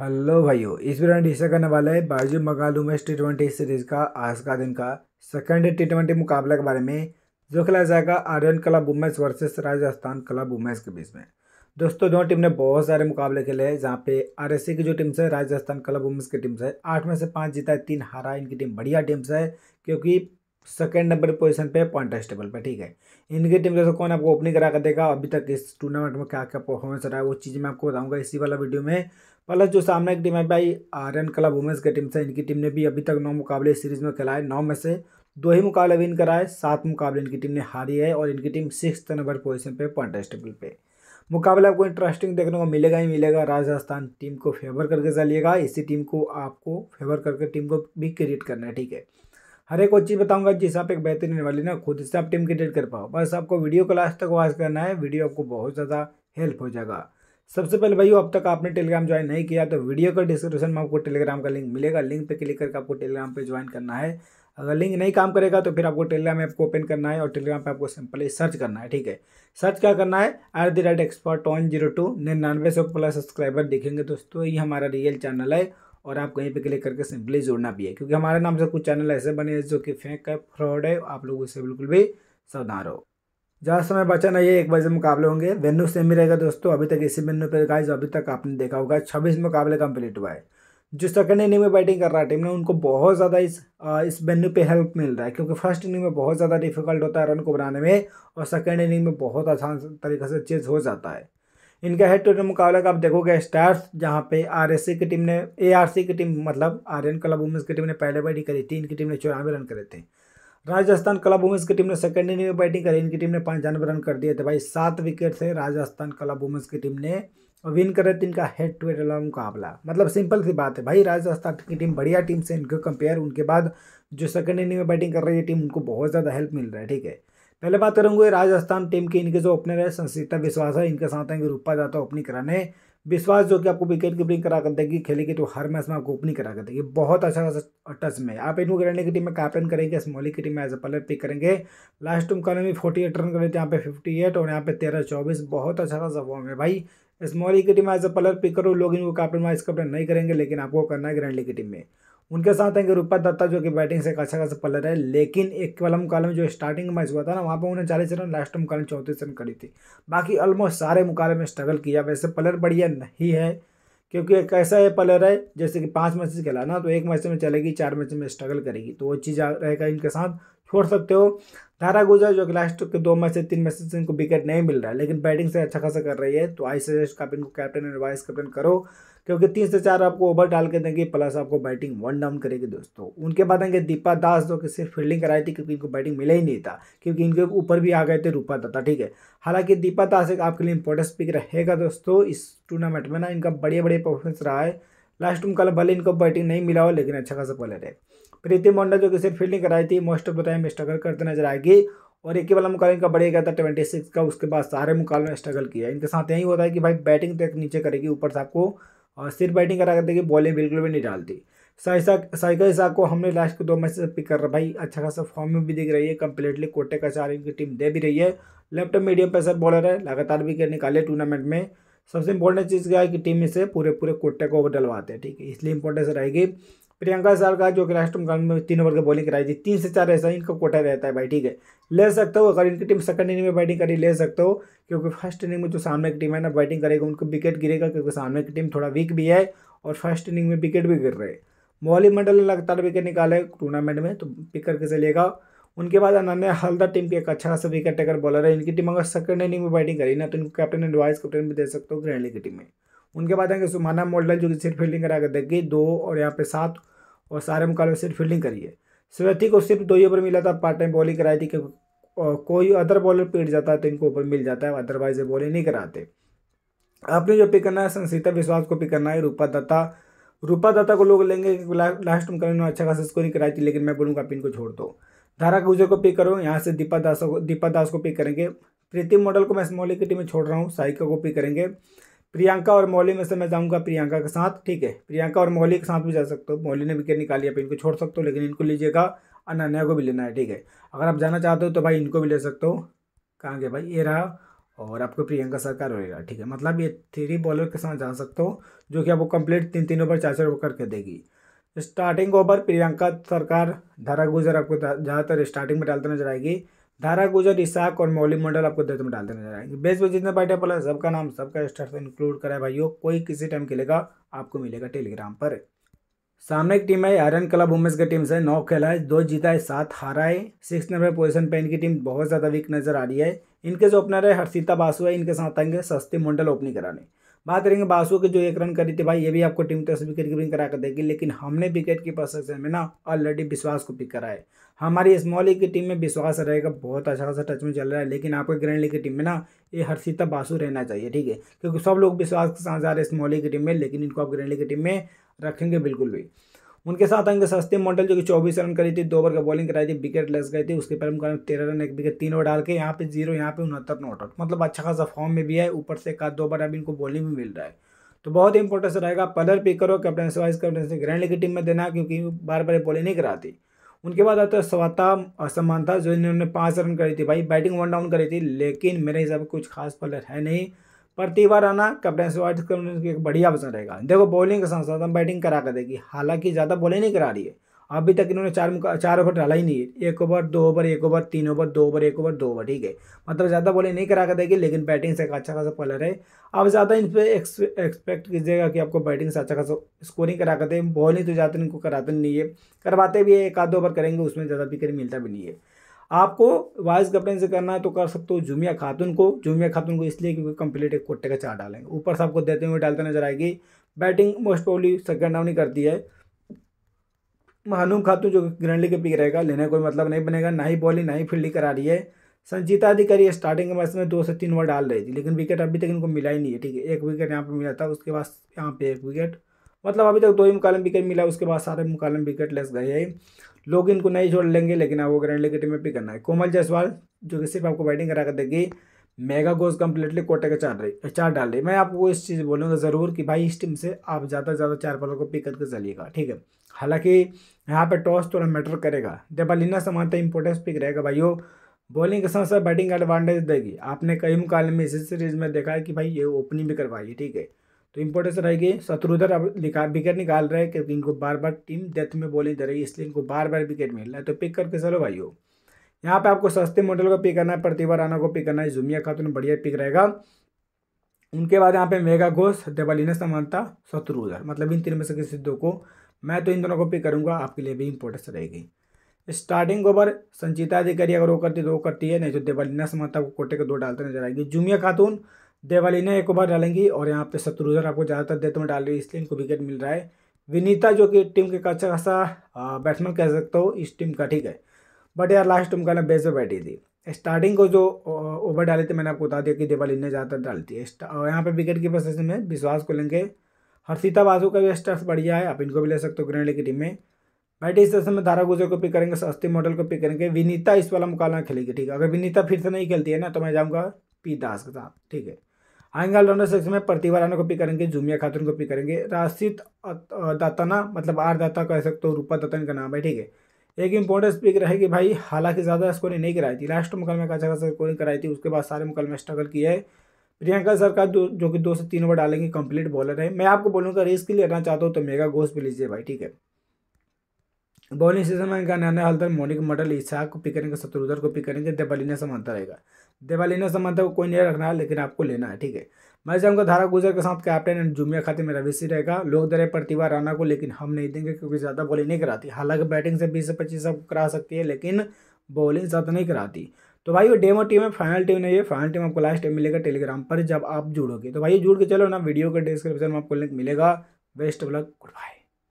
hello भाइयों इस में डिस्कस करने वाला है बाजू मगालू में टी ट्वेंटी सीरीज का आज का दिन का सेकेंड टी ट्वेंटी मुकाबले के बारे में जो खेला जाएगा Aryan club women's versus Rajasthan club women's के बीच में दोस्तों दोनों टीम ने बहुत सारे मुकाबले खेले हैं जहाँ पे आर की जो टीम है राजस्थान क्लब वुमेंस की टीम है आठ में से पाँच जीता है तीन हारा इनकी टीम बढ़िया टीम है क्योंकि सेकेंड नंबर पोजीशन पे पॉइंट टेबल पे ठीक है इनकी टीम जैसे कौन आपको ओपनिंग करा कर देगा अभी तक इस टूर्नामेंट में क्या क्या परफॉर्मेंस रहा है वो चीज़ मैं आपको बताऊंगा इसी वाला वीडियो में प्लस जो सामने की टीम है भाई आर्यन क्लब वुमेंस की टीम से इनकी टीम ने भी अभी तक नौ मुकाबले इस सीरीज़ में खिलाए नौ में से दो ही मुकाबले विन कराए सात मुकाबले इनकी टीम ने हारी है और इनकी टीम सिक्स नंबर पोजिशन पर पॉइंट टेबल पर मुकाबला आपको इंटरेस्टिंग देखने को मिलेगा ही मिलेगा राजस्थान टीम को फेवर करके चलिएगा इसी टीम को आपको फेवर करके टीम को भी क्रिएट करना है ठीक है हर एक वो चीज़ बताऊंगा जिस आप एक बेहतरीन वाली ना खुद से आप टीम क्रिएट कर पाओ बस आपको वीडियो को लास्ट तक वॉच करना है वीडियो आपको बहुत ज़्यादा हेल्प हो जाएगा सबसे पहले भाई अब तक आपने टेलीग्राम ज्वाइन नहीं किया तो वीडियो का डिस्क्रिप्शन में आपको टेलीग्राम का लिंक मिलेगा लिंक पे क्लिक करके आपको टेलीग्राम पे ज्वाइन करना है अगर लिंक नहीं काम करेगा तो फिर आपको टेलीग्राम ऐप को ओपन करना है और टेलीग्राम पे आपको सिंपली सर्च करना है ठीक है सर्च क्या करना है at the rate expert one zero two निन्यानवे सौ प्लस सब्सक्राइबर देखेंगे दोस्तों ये हमारा रियल चैनल है और आप कहीं पे क्लिक करके सिंपली जुड़ना भी है क्योंकि हमारे नाम से कुछ चैनल ऐसे बने हैं जो कि फेंक है फ्रॉड है आप लोग उससे बिल्कुल भी सावधान रहो ज़्यादा समय बचा नहीं है एक बजे मुकाबले होंगे वेन्यू सेम ही रहेगा दोस्तों अभी तक इसी वेन्यू पर गाइज अभी तक आपने देखा होगा छब्बीस मुकाबले कंप्लीट हुआ है जो सेकंड इनिंग में बैटिंग कर रहा है टीम ने उनको बहुत ज़्यादा इस इस वेन्यू पे हेल्प मिल रहा है क्योंकि फर्स्ट इनिंग में बहुत ज़्यादा डिफिकल्ट होता है रन को बनाने में और सेकेंड इनिंग में बहुत आसान तरीके से चेज हो जाता है इनका हेड टू हेड मुकाबला का आप देखोगे स्टार्स जहाँ पे आर की टीम ने ए की टीम मतलब आर्यन क्लब वुमेंस की टीम ने पहले बैटिंग करी थी इनकी टीम ने चौरानवे रन करे थे राजस्थान क्लब वुमेंस की टीम ने सेकेंड इनिंग में बैटिंग करी इनकी टीम ने पंचानवे रन कर दिए थे भाई सात विकेट से राजस्थान क्लब वुमेंस की टीम ने विन करे थे इनका हेड टू हेड मुकाबला मतलब सिंपल सी बात है भाई राजस्थान की टीम बढ़िया टीम से इनको कंपेयर उनके बाद जो सेकंड इनिंग में बैटिंग कर रही है टीम उनको बहुत ज़्यादा हेल्प मिल रहा है ठीक है पहले बात करूँगी राजस्थान टीम के इनके जो ओपनर है संसिता विश्वास है इनके साथ आएंगे रूपा जाता ओपनिंग कराने विश्वास जो कि आपको विकेट कीपिंग करा कर देगी खेलेगी तो हर मैच में आपको ओपनिंग करा कर देगी बहुत अच्छा टच में आप इनको ग्रैंडी की टीम में कैप्टन करेंगे स्मॉली की टीम में एज अ पलर पिक करेंगे लास्ट टूम में फोर्टी एट रन करे थे यहाँ पे फिफ्टी एट और यहाँ पे तेरह चौबीस बहुत अच्छा खासा फॉर्म है भाई स्मॉली की team as a player pick करो लोग इनको कैप्टन वाइस कैप्टन नहीं करेंगे लेकिन आपको करना है ग्रैंड की टीम में उनके साथ आएंगे रूपा दत्ता जो कि बैटिंग से अच्छा खासा पलर है लेकिन एक कलम कॉलम जो स्टार्टिंग मैच हुआ था ना वहाँ पर उन्होंने चालीस रन लास्ट मुकाबले चौंतीस रन करी थी बाकी ऑलमोस्ट सारे मुकाबले में स्ट्रगल किया वैसे पलर बढ़िया नहीं है क्योंकि एक ऐसा ये प्लेयर है जैसे कि पाँच मैच खेला ना तो एक मैच में चलेगी चार मैच में स्ट्रगल करेगी तो वो चीज़ रहेगा इनके साथ छोड़ सकते हो धारा गुजर जो कि लास्ट के दो मैच से तीन मैच से इनको विकेट नहीं मिल रहा है लेकिन बैटिंग से अच्छा खासा कर रही है तो आई सजेस्ट आप इनको कैप्टन वाइस कैप्टन करो क्योंकि तीन से चार आपको ओवर डाल के देंगे प्लस आपको बैटिंग वन डाउन करेगी दोस्तों उनके बाद आएंगे दीपा दास जो कि सिर्फ फील्डिंग कराई थी क्योंकि इनको बैटिंग मिला ही नहीं था क्योंकि इनके ऊपर भी आ गए थे रूपा दत्ता ठीक है हालांकि दीपा दास एक आपके लिए इंपॉर्टेंस पिक रहेगा दोस्तों इस टूर्नामेंट में ना इनका बढ़िया बढ़िया परफॉर्मेंस रहा है लास्ट में कल भले इनको बैटिंग नहीं मिला हो लेकिन अच्छा खासा प्लेयर है प्रीति मोंडा जो कि सिर्फ फील्डिंग कराई थी most of the time struggle करते नजर आएगी और एक ही वाला मुकाबला इनका बढ़िया गया था ट्वेंटी सिक्स का उसके बाद सारे मुकाबले में स्ट्रगल किया इनके साथ यही होता है कि भाई बैटिंग तक तो एक नीचे करेगी ऊपर से आपको और सिर्फ बैटिंग करा करते कि बॉलिंग बिल्कुल भी नहीं डालती साइसाक साइका इसाक को हमने लास्ट के दो मैच से पिक कर रहा भाई अच्छा खासा फॉर्म में भी दिख रही है कंप्लीटली कोटे का चार इनकी टीम दे भी रही है लेफ्ट मीडियम पेसर बॉलर है लगातार विकेट निकाले टूर्नामेंट में सबसे इंपॉर्टेंट चीज़ क्या है कि टीम इसे पूरे पूरे कोटे को ओवर डलवाते हैं ठीक है इसलिए इंपॉर्टेंस रहेगी प्रियंका का जो कि लास्ट मुकाबले में तीन ओवर की बॉलिंग कराई थी तीन से चार ऐसा इनका कोटा रहता है भाई ठीक है ले सकते हो अगर इनकी टीम सेकंड इनिंग में बैटिंग करी ले सकते हो क्योंकि फर्स्ट इनिंग में जो सामने की टीम है ना बैटिंग करेगी उनको विकेट गिरेगा क्योंकि सामने की टीम थोड़ा वीक भी है और फर्स्ट इनिंग में विकेट भी गिर रहे हैं मोहाली मंडल ने लगातार विकेट निकाले टूर्नामेंट में तो पिक करके चलेगा उनके बाद अनन्या हल्दा टीम की एक अच्छा खासा विकेट टेकर बॉलर है इनकी टीम अगर सेकंड इनिंग में बैटिंग करी ना तो इनको कैप्टन एडवाइस कैप्टन भी दे सकते हो ग्रैंडली की टीम में उनके बाद आएंगे सुमाना मॉडल जो कि सिर्फ फील्डिंग करा कर देखिए दो और यहाँ पे सात और सारे मुकाबले में सिर्फ फील्डिंग करी है स्वती को सिर्फ दो ही ओवर मिला था पार्ट टाइम बॉलिंग कराई थी क्योंकि कोई अदर बॉलर पीट जाता है तो इनको ऊपर मिल जाता है अदरवाइज बॉलिंग नहीं कराते आपने जो पिक करना है संसिता विश्वास को पिक करना है रूपा दत्ता रूपा दत्ता को लोग लेंगे लास्ट में करें अच्छा खासा स्कोरिंग कराई थी लेकिन मैं बोलूँगा आप इनको छोड़ दो धारा गुजर को पिक करो यहाँ से दीपा दास को दीपा दास को पिक करेंगे प्रीति मॉडल को मैं स्मॉल की टीम में छोड़ रहा हूँ साइका को पिक करेंगे प्रियंका और मौली में से मैं जाऊंगा प्रियंका के साथ ठीक है प्रियंका और मौली के साथ भी जा सकते हो मौली ने विकेट निकाली आप इनको छोड़ सकते हो लेकिन इनको लीजिएगा अनन्या को भी लेना है ठीक है अगर आप जाना चाहते हो तो भाई इनको भी ले सकते हो कहाँ गए भाई ये रहा और आपको प्रियंका सरकार रहेगा ठीक है मतलब ये थ्री बॉलर के साथ जा सकते हो जो कि आपको कंप्लीट तीन तीन ओवर चार चार ओवर करके देगी स्टार्टिंग ओवर प्रियंका सरकार धारा गुजर आपको ज़्यादातर स्टार्टिंग में डालते नजर आएगी धारा गुजर इसाक और मौलिक मंडल आपको दर्द में डालते नजर आएंगे बेस पर जितने बाइट है सबका नाम सबका स्टार्ट इंक्लूड तो कराए है भाइयों कोई किसी टाइम खेलेगा आपको मिलेगा टेलीग्राम पर सामने एक टीम है आयरन क्लब वुमेंस की टीम से नौ खेला है दो जीता है सात हारा है सिक्स नंबर पोजीशन पे इनकी टीम बहुत ज़्यादा वीक नजर आ रही है इनके जो ओपनर है हर्षिता बासु है इनके साथ आएंगे सस्ती मंडल ओपनिंग कराने बात करेंगे बासु के जो एक रन करी थी भाई ये भी आपको टीम तरफ से विकेट कीपिंग करा कर देगी लेकिन हमने विकेट की सेक्शन में ना ऑलरेडी विश्वास को पिक करा है हमारी स्मॉल की टीम में विश्वास रहेगा बहुत अच्छा खासा टच में चल रहा है लेकिन आपको ग्रैंड लीग की टीम में ना ये हर्षिता बासु रहना चाहिए ठीक है क्योंकि सब लोग विश्वास के साथ जा रहे हैं स्मॉल की टीम में लेकिन इनको आप ग्रैंड लीग की टीम में रखेंगे बिल्कुल भी उनके साथ आएंगे सस्ते मॉडल जो कि चौबीस रन करी थी दो ओवर का बॉलिंग कराई थी विकेट लेस गई थी उसके पहले कारण तेरह रन एक विकेट तीन ओवर डाल के यहाँ पे जीरो यहाँ पे उनहत्तर नॉट आउट मतलब अच्छा खासा फॉर्म में भी है ऊपर से का दो बार अभी इनको बॉलिंग भी मिल रहा है तो बहुत ही इंपॉर्टेंस रहेगा पलर पिकर हो कैप्टन वाइस से ग्रैंड की टीम में देना क्योंकि बार बार बॉलिंग नहीं कराती उनके बाद आता है स्वाता असमान था जो इन्होंने पाँच रन करी थी भाई बैटिंग वन डाउन करी थी लेकिन मेरे हिसाब से कुछ खास पलर है नहीं बार आना कैप्टन वाइट के एक बढ़िया अवसर रहेगा देखो बॉलिंग के साथ साथ हम बैटिंग करा कर देगी हालांकि ज़्यादा बॉलिंग नहीं करा रही है अभी तक इन्होंने चार चार ओवर डाला ही नहीं एक ओवर दो ओवर एक ओवर तीन ओवर दो ओवर एक ओवर दो ओवर ठीक है मतलब ज़्यादा बॉलिंग नहीं करा कर देगी लेकिन बैटिंग से एक अच्छा खासा प्लेयर है अब ज़्यादा इन पर एक्सपेक्ट कीजिएगा कि आपको बैटिंग से अच्छा खासा स्कोरिंग करा कर दे बॉलिंग तो ज़्यादा इनको कराते नहीं है करवाते भी है एक आध ओवर करेंगे उसमें ज़्यादा विकेट मिलता भी नहीं है आपको वाइस कैप्टन से करना है तो कर सकते हो जुमिया खातून को जुमिया खातून को इसलिए क्योंकि कंप्लीट एक कोटे का चार डालेंगे ऊपर से आपको देते हुए डालते नजर आएगी batting most probably second down ही करती है महानूम खातून जो ग्रैंड लीग के पिक रहेगा लेने कोई मतलब नहीं बनेगा ना ही बॉलिंग ना ही फील्डिंग करा रही है संजीता अधिकारी स्टार्टिंग के मैच में दो से तीन ओवर डाल रही थी लेकिन विकेट अभी तक इनको मिला ही नहीं है ठीक है एक विकेट यहाँ पर मिला था उसके बाद यहाँ पे एक विकेट मतलब अभी तक दो ही मुकालम विकेट मिला उसके बाद सारे मुकालम विकेट लेस गए हैं लोग इनको नहीं छोड़ लेंगे लेकिन आपको ग्रैंड लीग में पिक करना है कोमल जायसवाल जो कि सिर्फ आपको बैटिंग करा कर देगी मेगा गोज कम्प्लीटली कोटे का चार रही चार डाल रही मैं आपको इस चीज़ बोलूँगा ज़रूर कि भाई इस टीम से आप ज़्यादा से ज़्यादा चार बॉलर को पिक करके चलिएगा ठीक है हालांकि यहाँ पे टॉस थोड़ा मैटर करेगा जब समान समानता इंपॉर्टेंस पिक रहेगा भाइयों बॉलिंग के साथ साथ बैटिंग एडवांटेज देगी आपने कई मुकाल में इसी सीरीज में देखा है कि भाई ये ओपनिंग भी करवाई ठीक है तो इम्पोर्टेंस रहेगी शत्रुधर अब निकाल विकेट निकाल रहे हैं क्योंकि इनको बार बार टीम डेथ में बॉलिंग दे रही है इसलिए इनको बार बार विकेट मिल रहा है तो पिक करके चलो भाई हो यहाँ पे आपको सस्ते मॉडल को पिक करना है प्रतिभा राना को पिक करना है जुमिया खातून बढ़िया पिक रहेगा उनके बाद यहाँ पे मेगा घोष देवालीना समानता शत्रु उधर मतलब इन तीन में से किसी दो को मैं तो इन दोनों को पिक करूँगा आपके लिए भी इम्पोर्टेंस रहेगी स्टार्टिंग ओवर संचिता अधिकारी अगर वो करती है तो वो करती है नहीं तो देवालीना समानता को कोटे को दो डालते नजर आएगी जुमिया खातून ने एक ओवर डालेंगी और यहाँ पे शत्रुधर आपको ज़्यादातर देते तो में डाल रही है इसलिए इनको विकेट मिल रहा है विनीता जो कि टीम के अच्छा खासा बैट्समैन कह सकते हो इस टीम का ठीक है बट यार लास्ट टीम का ना बेस बैठी थी स्टार्टिंग को जो ओवर डाले थे मैंने आपको बता दिया कि देवाली ने ज़्यादातर डालती है यहाँ पर विकेट की सेशन में विश्वास को लेंगे हर्षिता बाजू का भी स्टर्स बढ़िया है आप इनको भी ले सकते हो ग्रैंड की टीम में बैटिंग सेशन में धारा गुजर को पिक करेंगे सस्ती मॉडल को पिक करेंगे विनीता इस वाला मुकाबला खेलेगी ठीक है अगर विनीता फिर से नहीं खेलती है ना तो मैं जाऊँगा पी दास के साथ ठीक है आएंगे ऑलराउंडर सेक्शन में प्रतिभा राना को पिक करेंगे जुमिया खातून को पिक करेंगे राशिद दाताना मतलब आर दाता कह सकते हो रूपा दाता इनका नाम है ठीक है एक इंपॉर्टेंट पिक कि भाई हालांकि ज़्यादा स्कोरिंग नहीं कराई थी लास्ट मुकाल में अच्छा खासा स्कोरिंग कराई थी उसके बाद सारे मुकाल में स्ट्रगल किया है प्रियंका सरकार जो जो कि दो से तीन ओवर डालेंगे कंप्लीट बॉलर है मैं आपको बोलूँगा रेस के लिए रहना चाहता हूँ तो मेगा गोश भी लीजिए भाई ठीक है बॉलिंग सीजन में इनका नैना हल्दर मोनिक मडल इसाक को पिक करेंगे शत्रुधर को पिक करेंगे देबलिना समानता रहेगा देवा लेने से मतलब कोई नहीं रखना है लेकिन आपको लेना है ठीक है मैं चाहूँगा धारा गुजर के साथ कैप्टन एंड जुमिया खाते में रवि सिंह रहेगा लोग दे रहे प्रतिभा राणा को लेकिन हम नहीं देंगे क्योंकि ज़्यादा बॉलिंग नहीं कराती हालांकि बैटिंग से बीस से पच्चीस सब करा सकती है लेकिन बॉलिंग ज़्यादा नहीं कराती तो भाई वो डेमो टीम है फाइनल टीम नहीं है फाइनल टीम आपको लास्ट टाइम मिलेगा टेलीग्राम पर जब आप जुड़ोगे तो भाई जुड़ के चलो ना वीडियो के डिस्क्रिप्शन में आपको लिंक मिलेगा best of luck good bye